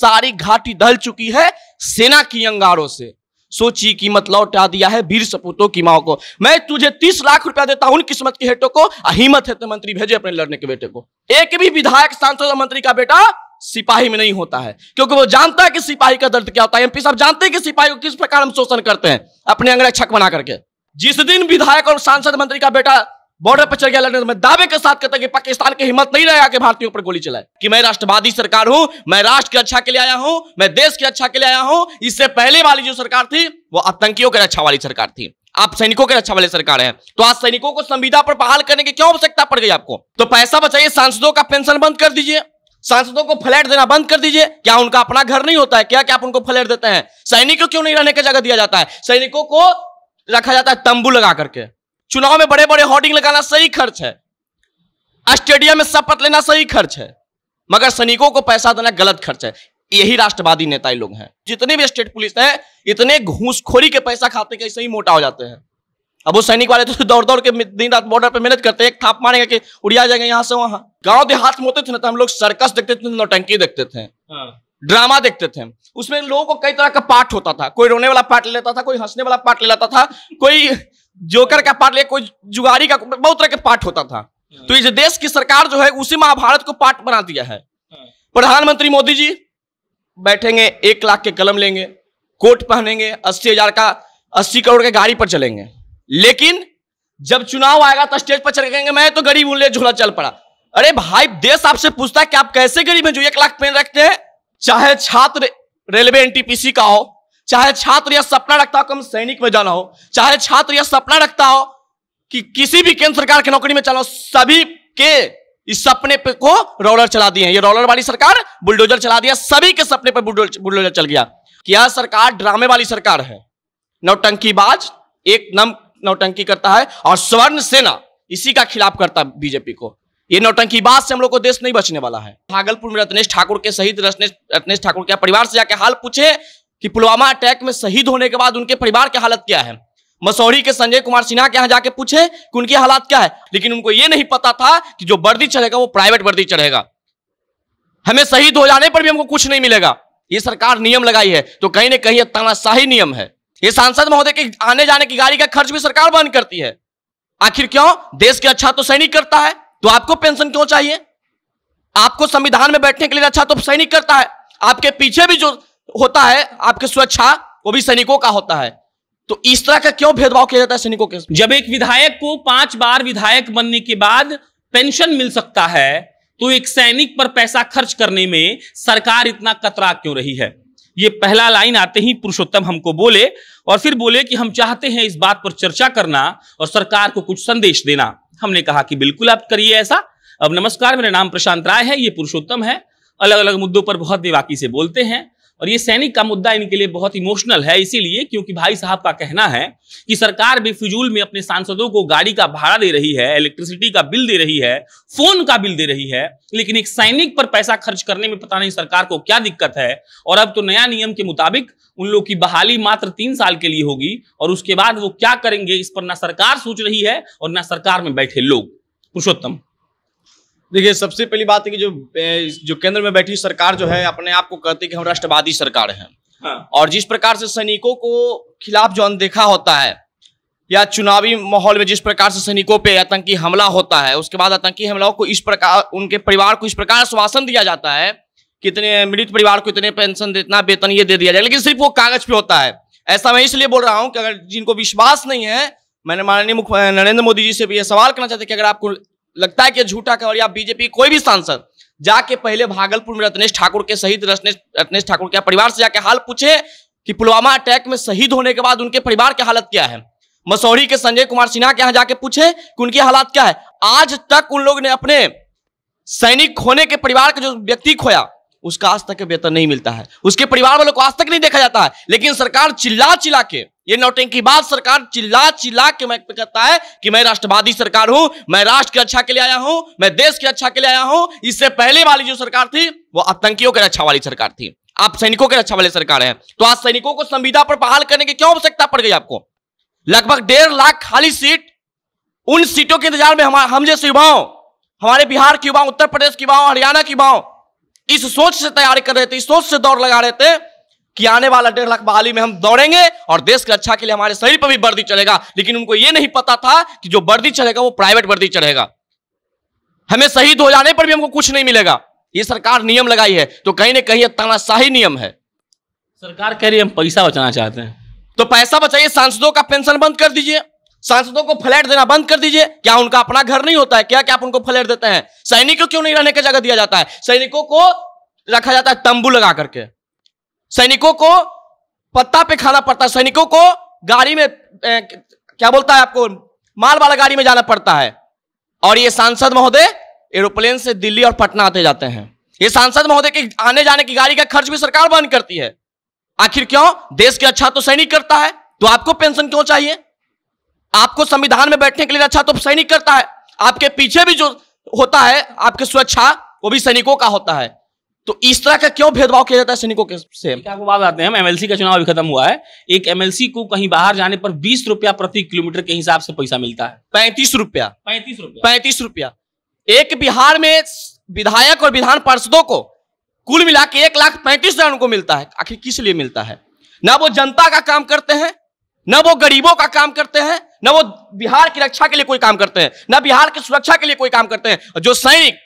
सारी घाटी ढल चुकी है सेना की अंगारों से सोची कीमत लौटा दिया है वीर सपूतों की माओ को मैं तुझे तीस लाख रुपया देता हूं किस्मत की हेटो को हिम्मत है तो मंत्री भेजे अपने लड़ने के बेटे को एक भी विधायक सांसद और मंत्री का बेटा सिपाही में नहीं होता है क्योंकि वो जानता है कि सिपाही का दर्द क्या होता है एमपी साहब जानते हैं कि सिपाही को किस प्रकार हम शोषण करते हैं अपने अंग्रेज छक बना करके जिस दिन विधायक और सांसद मंत्री का बेटा बॉर्डर पर चल गया लड़ने में दावे के साथ कहता कि पाकिस्तान की हिम्मत नहीं रहेगा कि भारतीयों पर गोली चलाए कि मैं राष्ट्रवादी सरकार हूं मैं राष्ट्र की अच्छा के लिए आया हूं मैं देश की अच्छा के लिए आया हूं इससे पहले वाली जो सरकार थी वो आतंकियों की रक्षा अच्छा वाली सरकार थी आप सैनिकों के रक्षा अच्छा वाली सरकार है तो आज सैनिकों को संविधा पर बहाल करने की क्यों आवश्यकता पड़ गई आपको तो पैसा बचाइए सांसदों का पेंशन बंद कर दीजिए सांसदों को फ्लैट देना बंद कर दीजिए क्या उनका अपना घर नहीं होता है क्या क्या आप उनको फ्लैट देते हैं सैनिकों क्यों नहीं रहने का जगह दिया जाता है सैनिकों को रखा जाता है तंबू लगा करके चुनाव में बड़े बड़े होर्डिंग लगाना सही खर्च है स्टेडियम में शपथ लेना सही खर्च है मगर सैनिकों को पैसा देना गलत खर्च है यही राष्ट्रवादी नेता लोग हैं जितने भी स्टेट पुलिस है इतने घूसखोरी के पैसा खाते कैसे ही मोटा हो जाते हैं अब वो सैनिक वाले तो दौड़ दौड़ के दिन रात बॉर्डर पे मेहनत करते हैं एक थाप मारेंगे कि उड़िया जाएंगे यहाँ से वहां गांव देहात में होते थे ना तो हम लोग सर्कस देखते थे नौटंकी देखते थे ड्रामा हाँ। देखते थे उसमें लोगों को कई तरह का पार्ट होता था कोई रोने वाला पार्ट ले लेता था कोई हंसने वाला पार्ट ले लेता था कोई जोकर का पार्ट लिया कोई जुगारी का बहुत तरह के पार्ट होता था हाँ। तो इस देश की सरकार जो है उसी महाभारत को पार्ट बना दिया है हाँ। प्रधानमंत्री मोदी जी बैठेंगे एक लाख के कलम लेंगे कोट पहनेंगे अस्सी हजार का अस्सी करोड़ के गाड़ी पर चलेंगे लेकिन जब चुनाव आएगा तो स्टेज पर चलेंगे मैं तो गरीब उल्ले झूला चल पड़ा अरे भाई देश आपसे पूछता है कि आप कैसे गरीब हैं जो एक लाख पेन रखते हैं चाहे छात्र रेलवे एनटीपीसी का हो चाहे छात्र यह सपना रखता हो कि हम सैनिक में जाना हो चाहे छात्र यह सपना रखता हो कि किसी भी केंद्र सरकार की के नौकरी में चलाओ सभी के इस सपने पे को रोलर चला दिए ये रोलर वाली सरकार बुलडोजर चला दिया सभी के सपने पर बुलडोजर चल गया क्या सरकार ड्रामे वाली सरकार है नौटंकीबाज एक नम नौटंकी करता है और स्वर्ण सेना इसी का खिलाफ करता बीजेपी को ये नौटंकीबाज से हम लोग को देश नहीं बचने वाला है भागलपुर में रत्नेश ठाकुर के शहीद रत्नेश ठाकुर के परिवार से जाके हाल पूछे कि पुलवामा अटैक में शहीद होने के बाद उनके परिवार की हालत क्या है मसौरी के संजय कुमार सिन्हा के यहाँ जाके पूछे कि उनकी हालात क्या है लेकिन उनको ये नहीं पता था कि जो वर्दी चढ़ेगा वो प्राइवेट वर्दी चढ़ेगा हमें शहीद हो जाने पर भी हमको कुछ नहीं मिलेगा ये सरकार नियम लगाई है तो कहीं ना कहीं तानाशाही नियम है ये सांसद महोदय के आने जाने की गाड़ी का खर्च भी सरकार बहन करती है आखिर क्यों देश के अच्छा तो सैनिक करता है तो आपको पेंशन क्यों चाहिए आपको संविधान में बैठने के लिए अच्छा तो सैनिक करता है आपके पीछे भी जो होता है आपके स्वच्छा वो भी सैनिकों का होता है तो इस तरह का क्यों भेदभाव किया जाता है सैनिकों के जब एक विधायक को पांच बार विधायक बनने के बाद पेंशन मिल सकता है तो एक सैनिक पर पैसा खर्च करने में सरकार इतना कतरा क्यों रही है ये पहला लाइन आते ही पुरुषोत्तम हमको बोले और फिर बोले कि हम चाहते हैं इस बात पर चर्चा करना और सरकार को कुछ संदेश देना हमने कहा कि बिल्कुल आप करिए ऐसा अब नमस्कार मेरा नाम प्रशांत राय है ये पुरुषोत्तम है अलग अलग मुद्दों पर बहुत बेवाकी से बोलते हैं और ये सैनिक का मुद्दा इनके लिए बहुत इमोशनल है इसीलिए क्योंकि भाई साहब का कहना है कि सरकार भी फिजूल में अपने सांसदों को गाड़ी का भाड़ा दे रही है इलेक्ट्रिसिटी का बिल दे रही है फोन का बिल दे रही है लेकिन एक सैनिक पर पैसा खर्च करने में पता नहीं सरकार को क्या दिक्कत है और अब तो नया नियम के मुताबिक उन लोग की बहाली मात्र तीन साल के लिए होगी और उसके बाद वो क्या करेंगे इस पर ना सरकार सोच रही है और ना सरकार में बैठे लोग पुरुषोत्तम देखिए सबसे पहली बात है कि जो जो केंद्र में बैठी सरकार जो है अपने आप को कहती है कि हम राष्ट्रवादी सरकार है हाँ। और जिस प्रकार से सैनिकों को खिलाफ जो अनदेखा होता है या चुनावी माहौल में जिस प्रकार से सैनिकों पे आतंकी हमला होता है उसके बाद आतंकी हमलाओं को इस प्रकार उनके परिवार को इस प्रकार आश्वासन दिया जाता है कितने मृत परिवार को इतने पेंशन इतना वेतन ये दे दिया जाए लेकिन सिर्फ वो कागज पे होता है ऐसा मैं इसलिए बोल रहा हूँ कि अगर जिनको विश्वास नहीं है मैंने माननीय नरेंद्र मोदी जी से भी यह सवाल करना चाहते कि अगर आपको लगता है कि झूठा या बीजेपी कोई भी सांसद जाके पहले भागलपुर में रत्नेश ठाकुर के शहीद रत्नेश ठाकुर के परिवार से जाके हाल पूछे कि पुलवामा अटैक में शहीद होने के बाद उनके परिवार की हालत क्या है मसौरी के संजय कुमार सिन्हा के यहाँ जाके पूछे कि उनकी हालात क्या है आज तक उन लोग ने अपने सैनिक खोने के परिवार का जो व्यक्ति खोया उसका आज तक वेतन नहीं मिलता है उसके परिवार वालों को आज तक नहीं देखा जाता है लेकिन सरकार चिल्ला चिल्ला के ये नौटंकी बाद सरकार चिल्ला चिल्ला के मैं कहता है कि मैं राष्ट्रवादी सरकार हूं मैं राष्ट्र की अच्छा के लिए आया हूं मैं देश की अच्छा के लिए आया हूं इससे पहले वाली जो सरकार थी वो आतंकियों की रक्षा अच्छा वाली सरकार थी आप सैनिकों के रक्षा अच्छा वाली सरकार है तो आज सैनिकों को संविधा पर बहाल करने की क्यों आवश्यकता पड़ गई आपको लगभग डेढ़ लाख खाली सीट उन सीटों के इंतजार में हम हम जैसे युवाओं हमारे बिहार के युवाओं उत्तर प्रदेश के युवाओं हरियाणा के युवाओं इस सोच से तैयारी कर रहे थे इस सोच से दौड़ लगा रहे थे कि आने वाला डेढ़ लाख बहाली में हम दौड़ेंगे और देश की रक्षा के लिए हमारे शरीर पर भी वर्दी चलेगा लेकिन उनको ये नहीं पता था कि जो वर्दी चलेगा वो प्राइवेट वर्दी चढ़ेगा हमें शहीद हो जाने पर भी हमको कुछ नहीं मिलेगा ये सरकार नियम लगाई है तो कहीं ना कहीं तानाशाही नियम है सरकार कह रही है हम पैसा बचाना चाहते हैं तो पैसा बचाइए सांसदों का पेंशन बंद कर दीजिए सांसदों को फ्लैट देना बंद कर दीजिए क्या उनका अपना घर नहीं होता है क्या क्या आप उनको फ्लैट देते हैं सैनिकों क्यों नहीं रहने का जगह दिया जाता है सैनिकों को रखा जाता है तंबू लगा करके सैनिकों को पत्ता पे खाना पड़ता है सैनिकों को गाड़ी में ए, क्या बोलता है आपको माल वाला गाड़ी में जाना पड़ता है और ये सांसद महोदय एरोप्लेन से दिल्ली और पटना आते जाते हैं ये सांसद महोदय के आने जाने की गाड़ी का खर्च भी सरकार बहन करती है आखिर क्यों देश की अच्छा तो सैनिक करता है तो आपको पेंशन क्यों चाहिए आपको संविधान में बैठने के लिए अच्छा तो सैनिक करता है आपके पीछे भी जो होता है आपकी स्वच्छा वो भी सैनिकों का होता है तो इस तरह का क्यों भेदभाव किया जाता है सैनिकों के से आपको बात आते हैं हम एमएलसी का चुनाव अभी खत्म हुआ है एक एमएलसी को कहीं बाहर जाने पर बीस रुपया प्रति किलोमीटर के हिसाब से पैसा मिलता है पैंतीस रुपया पैंतीस रुपया पैंतीस रुपया एक बिहार में विधायक और विधान पार्षदों को कुल मिला के एक लाख पैंतीस हजार उनको मिलता है आखिर किस लिए मिलता है ना वो जनता का काम करते हैं ना वो गरीबों का काम करते हैं ना वो बिहार की रक्षा के लिए कोई काम करते हैं ना बिहार की सुरक्षा के लिए कोई काम करते हैं जो सैनिक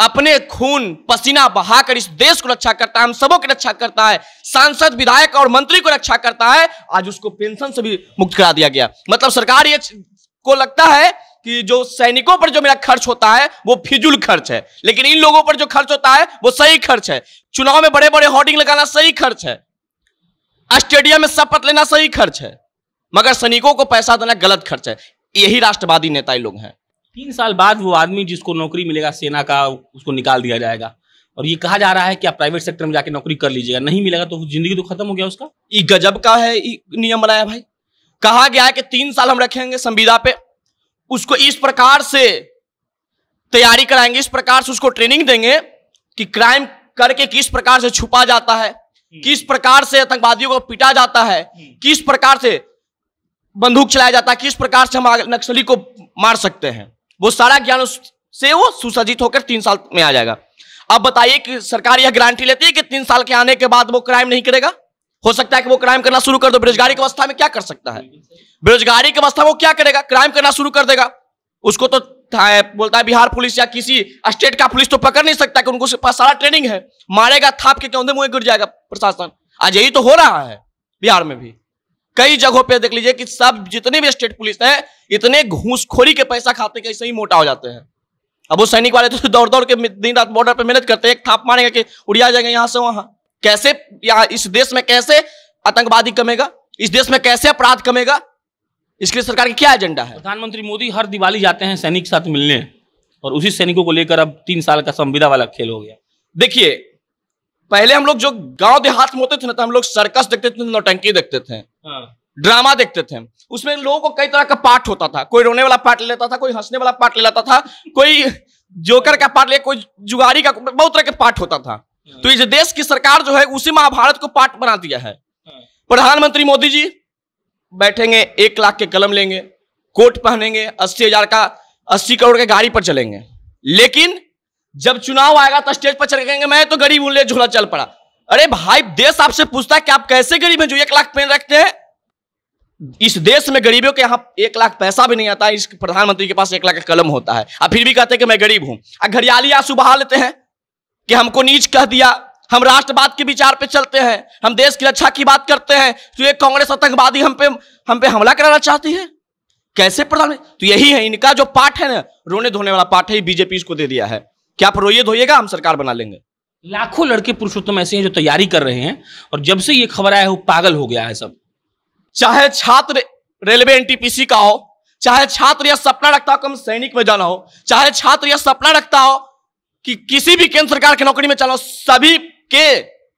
अपने खून पसीना बहाकर इस देश को रक्षा करता है हम सबों की रक्षा करता है सांसद विधायक और मंत्री को रक्षा करता है आज उसको पेंशन से भी मुक्त करा दिया गया मतलब सरकार ये को लगता है कि जो सैनिकों पर जो मेरा खर्च होता है वो फिजूल खर्च है लेकिन इन लोगों पर जो खर्च होता है वो सही खर्च है चुनाव में बड़े बड़े होर्डिंग लगाना सही खर्च है स्टेडियम में शपथ लेना सही खर्च है मगर सैनिकों को पैसा देना गलत खर्च है यही राष्ट्रवादी नेता लोग हैं तीन साल बाद वो आदमी जिसको नौकरी मिलेगा सेना का उसको निकाल दिया जाएगा और ये कहा जा रहा है कि आप प्राइवेट सेक्टर में जाके नौकरी कर लीजिएगा नहीं मिलेगा तो जिंदगी तो खत्म हो गया उसका ये गजब का है नियम बनाया भाई कहा गया है कि तीन साल हम रखेंगे संविदा पे उसको इस प्रकार से तैयारी कराएंगे इस प्रकार से उसको ट्रेनिंग देंगे कि क्राइम करके किस प्रकार से छुपा जाता है हम्म। किस प्रकार से आतंकवादियों को पिटा जाता है हम्म। किस प्रकार से बंदूक चलाया जाता है किस प्रकार से हम नक्सली को मार सकते हैं वो सारा ज्ञान से वो सुसज्जित होकर तीन साल में आ जाएगा अब बताइए कि सरकार यह गारंटी लेती है कि तीन साल के आने के बाद वो क्राइम नहीं करेगा हो सकता है कि वो क्राइम करना शुरू कर दो बेरोजगारी की अवस्था में क्या कर सकता है बेरोजगारी की अवस्था में वो क्या करेगा क्राइम करना शुरू कर देगा उसको तो बोलता है बिहार पुलिस या किसी स्टेट का पुलिस तो पकड़ नहीं सकता कि उनको पास सारा ट्रेनिंग है मारेगा थाप के क्यों मुंह गिर जाएगा प्रशासन आज यही तो हो रहा है बिहार में भी कई जगहों पे देख लीजिए कि सब जितने भी स्टेट पुलिस हैं इतने घूसखोरी के पैसा खाते कैसे ही मोटा हो जाते हैं अब वो सैनिक वाले तो दौड़ दौड़ के दिन रात बॉर्डर पे मेहनत करते हैं एक थाप मारेंगे कि उड़िया जाएंगे यहां से वहां कैसे यहाँ इस देश में कैसे आतंकवादी कमेगा इस देश में कैसे अपराध कमेगा इसके लिए सरकार का क्या एजेंडा है प्रधानमंत्री मोदी हर दिवाली जाते हैं सैनिक साथ मिलने और उसी सैनिकों को लेकर अब तीन साल का संविदा वाला खेल हो गया देखिए पहले हम लोग जो गांव देहात में होते थे ना तो हम लोग सर्कस देखते थे नौटंकी देखते थे ड्रामा देखते थे उसमें लोगों को कई तरह का पार्ट होता था कोई रोने वाला पार्ट ले लेता था कोई हंसने वाला पार्ट ले लेता था कोई जोकर का पार्ट ले कोई जुगारी का बहुत तरह के पार्ट होता था तो इस देश की सरकार जो है उसी महाभारत को पार्ट बना दिया है प्रधानमंत्री मोदी जी बैठेंगे एक लाख के कलम लेंगे कोट पहनेंगे अस्सी हजार का अस्सी करोड़ के गाड़ी पर चलेंगे लेकिन जब चुनाव आएगा तो स्टेज पर चलेंगे मैं तो गरीब उल्ले झूला चल पड़ा अरे भाई देश आपसे पूछता है कि आप कैसे गरीब हैं जो एक लाख पेन रखते हैं इस देश में गरीबों के यहां एक लाख पैसा भी नहीं आता इस प्रधानमंत्री के पास एक लाख का कलम होता है और फिर भी कहते हैं कि मैं गरीब हूं घरियाली आंसू बहा लेते हैं कि हमको नीच कह दिया हम राष्ट्रवाद के विचार पे चलते हैं हम देश की रक्षा की बात करते हैं तो ये कांग्रेस आतंकवादी हम पे हम पे हमला कराना चाहती है कैसे प्रधान तो यही है इनका जो पाठ है ना रोने धोने वाला पाठ है बीजेपी इसको दे दिया है क्या आप रोइए धोइएगा हम सरकार बना लेंगे लाखों लड़के पुरुषोत्तम ऐसे हैं जो तैयारी कर रहे हैं और जब से ये खबर आया है वो पागल हो गया है सब चाहे छात्र रेलवे एनटीपीसी का हो चाहे छात्र या सपना रखता हो कम सैनिक में जाना हो चाहे छात्र या सपना रखता हो कि किसी भी केंद्र सरकार की नौकरी में चलो सभी के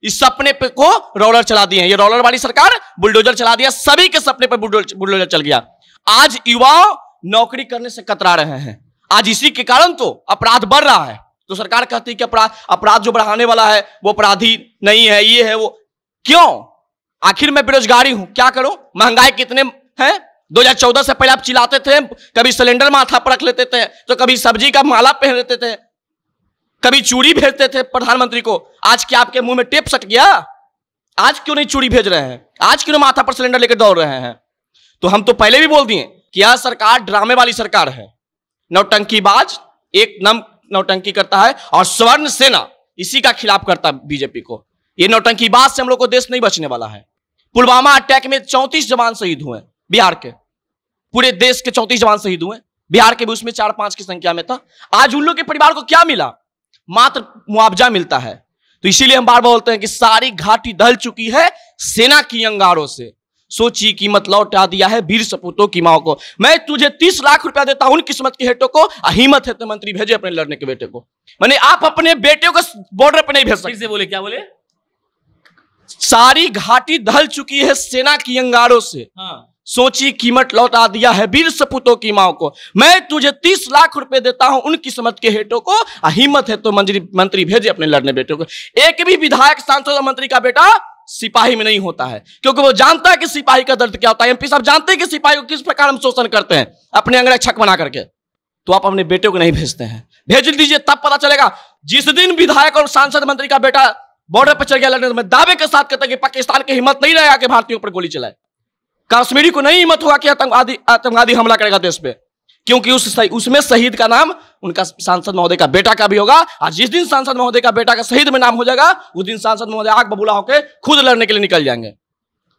इस सपने पे को रोलर चला दिए ये रोलर वाली सरकार बुलडोजर चला दिया सभी के सपने पर बुलडोजर चल गया आज युवा नौकरी करने से कतरा रहे हैं आज इसी के कारण तो अपराध बढ़ रहा है तो सरकार कहती है कि अपराध अपराध जो बढ़ाने वाला है वो अपराधी नहीं है ये है वो क्यों आखिर मैं बेरोजगारी हूं क्या करूं महंगाई कितने हैं 2014 से पहले आप चिल्लाते थे कभी सिलेंडर माथा पर रख लेते थे तो कभी सब्जी का माला पहन लेते थे कभी चूड़ी भेजते थे प्रधानमंत्री को आज क्या आपके मुंह में टेप सट गया आज क्यों नहीं चूड़ी भेज रहे हैं आज क्यों माथा पर सिलेंडर लेकर दौड़ रहे हैं तो हम तो पहले भी बोल दिए कि यह सरकार ड्रामे वाली सरकार है नौटंकीबाज एक नम नौटंकी करता है और स्वर्ण सेना इसी का खिलाफ करता है बीजेपी को ये नौटंकी बात से हम लोग को देश नहीं बचने वाला है पुलवामा अटैक में चौंतीस जवान शहीद हुए बिहार के पूरे देश के चौंतीस जवान शहीद हुए बिहार के भी उसमें चार पांच की संख्या में था आज उन लोग के परिवार को क्या मिला मात्र मुआवजा मिलता है तो इसीलिए हम बार बार बोलते हैं कि सारी घाटी दल चुकी है सेना की अंगारों से सोची कीमत लौटा दिया है वीर सपूतों की माओ को मैं तुझे तीस लाख रुपया देता हूं किस्मत की हेटो को हिम्मत है तो मंत्री भेजे अपने लड़ने के बेटे को मैंने आप अपने बेटे को बॉर्डर पर नहीं भेज सकते बोले क्या बोले सारी घाटी ढल चुकी है सेना की अंगारों से हाँ। सोची कीमत लौटा दिया है वीर सपूतों की माओ को मैं तुझे तीस लाख रुपए देता हूं उन किस्मत के हेटो को हिम्मत है तो मंत्री मंत्री भेजे अपने लड़ने बेटे को एक भी विधायक सांसद मंत्री का बेटा सिपाही में नहीं होता है क्योंकि वो जानता है कि सिपाही का दर्द क्या होता है एमपी साहब जानते हैं कि सिपाही को किस प्रकार हम शोषण करते हैं अपने अंग्रेज छक बना करके तो आप अपने बेटे को नहीं भेजते हैं भेज दीजिए तब पता चलेगा जिस दिन विधायक और सांसद मंत्री का बेटा बॉर्डर पर चल गया लड़ने में दावे के साथ कहते हैं कि पाकिस्तान की हिम्मत नहीं रहेगा कि भारतीयों पर गोली चलाए कश्मीरी को नहीं हिम्मत होगा कि आतंकवादी आतंकवादी हमला करेगा देश पे क्योंकि उस उसमें शहीद का नाम उनका सांसद महोदय का बेटा का भी होगा और जिस दिन सांसद महोदय का बेटा का शहीद में नाम हो जाएगा उस दिन सांसद महोदय आग बबूला होकर खुद लड़ने के लिए निकल जाएंगे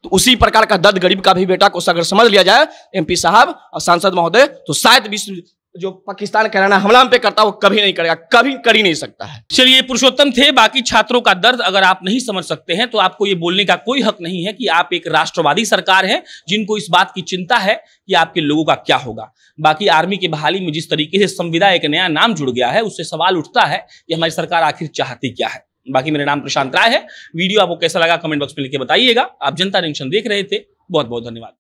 तो उसी प्रकार का दर्द गरीब का भी बेटा को अगर समझ लिया जाए एमपी साहब और सांसद महोदय तो शायद विश्व जो पाकिस्तान कराना हमला हम पे करता वो कभी नहीं करेगा कभी कर ही नहीं सकता है चलिए पुरुषोत्तम थे बाकी छात्रों का दर्द अगर आप नहीं समझ सकते हैं तो आपको ये बोलने का कोई हक नहीं है कि आप एक राष्ट्रवादी सरकार है जिनको इस बात की चिंता है कि आपके लोगों का क्या होगा बाकी आर्मी की बहाली में जिस तरीके से संविदा एक नया नाम जुड़ गया है उससे सवाल उठता है कि हमारी सरकार आखिर चाहती क्या है बाकी मेरा नाम प्रशांत राय है वीडियो आपको कैसा लगा कमेंट बॉक्स में लिखे बताइएगा आप जनता जंक्शन देख रहे थे बहुत बहुत धन्यवाद